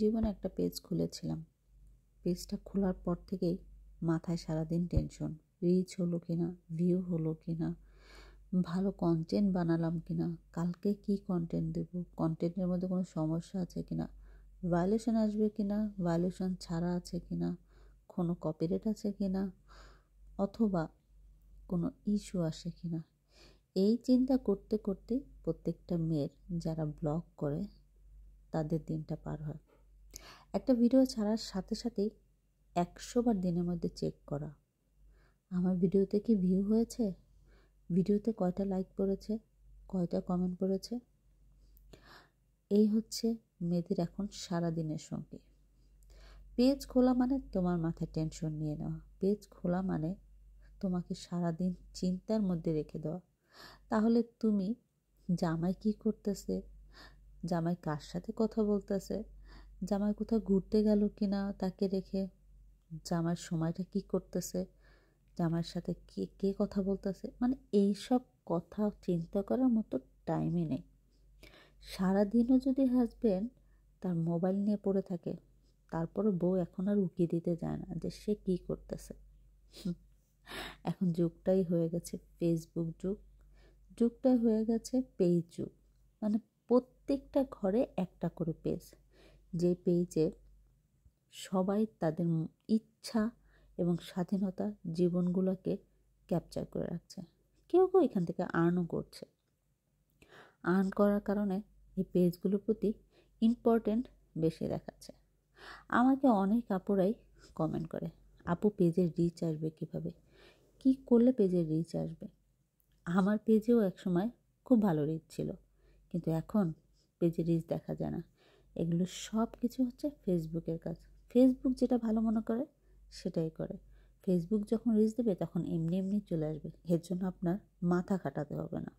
জীবনে একটা পেজ খুলেছিলাম পেজটা খোলার পর থেকেই মাথায় সারাদিন টেনশন রিচ হলো কি না ভিউ হলো কি না ভালো কন্টেন্ট বানালাম কি না কালকে কি কন্টেন্ট দেব কন্টেন্টের মধ্যে কোনো সমস্যা আছে কি না ভায়োলেশন আসবে কি না ভায়োলেশন ছাড়া আছে কি না কোনো কপিরেট আছে কি না অথবা কোনো ইস্যু আসে কি না এই চিন্তা করতে করতে প্রত্যেকটা মেয়ের যারা ব্লগ করে তাদের দিনটা পার হয় একটা ভিডিও ছাড়ার সাথে সাথেই একশোবার দিনের মধ্যে চেক করা আমার ভিডিওতে কি ভিউ হয়েছে ভিডিওতে কয়টা লাইক পড়েছে কয়টা কমেন্ট পড়েছে এই হচ্ছে মেয়েদের এখন সারা দিনের সঙ্গে পেজ খোলা মানে তোমার মাথায় টেনশন নিয়ে নেওয়া পেজ খোলা মানে তোমাকে সারাদিন চিন্তার মধ্যে রেখে দেওয়া তাহলে তুমি জামাই কি করতেছে জামাই কার সাথে কথা বলতেছে জামাই কোথাও ঘুরতে গেল কি না তাকে রেখে জামার সময়টা কি করতেছে জামার সাথে কে কে কথা বলতেছে মানে এইসব কথা চিন্তা করার মতো টাইমই নেই সারাদিনও যদি হাজব্যান্ড তার মোবাইল নিয়ে পড়ে থাকে তারপরে বউ এখন আর উকি দিতে যায় না যে সে কি করতেছে এখন যুগটাই হয়ে গেছে ফেসবুক যুগ যুগটা হয়ে গেছে পেজ যুগ মানে প্রত্যেকটা ঘরে একটা করে পেজ যে পেয়েছে সবাই তাদের ইচ্ছা এবং স্বাধীনতা জীবনগুলোকে ক্যাপচার করে রাখছে কেউ কেউ এখান থেকে আর্নও করছে আর্ন করার কারণে এই পেজগুলোর প্রতি ইম্পর্টেন্ট বেশি দেখাচ্ছে আমাকে অনেক আপুরাই কমেন্ট করে আপু পেজের রিচ আসবে কীভাবে কি করলে পেজের রিচ আসবে আমার পেজেও একসময় খুব ভালো রিচ ছিল কিন্তু এখন পেজে রিচ দেখা যায় না এগুলো সব কিছু হচ্ছে ফেসবুকের কাজ ফেসবুক যেটা ভালো মনে করে সেটাই করে ফেসবুক যখন রিচ দেবে তখন এমনি এমনি চলে আসবে এর জন্য আপনার মাথা খাটাতে হবে না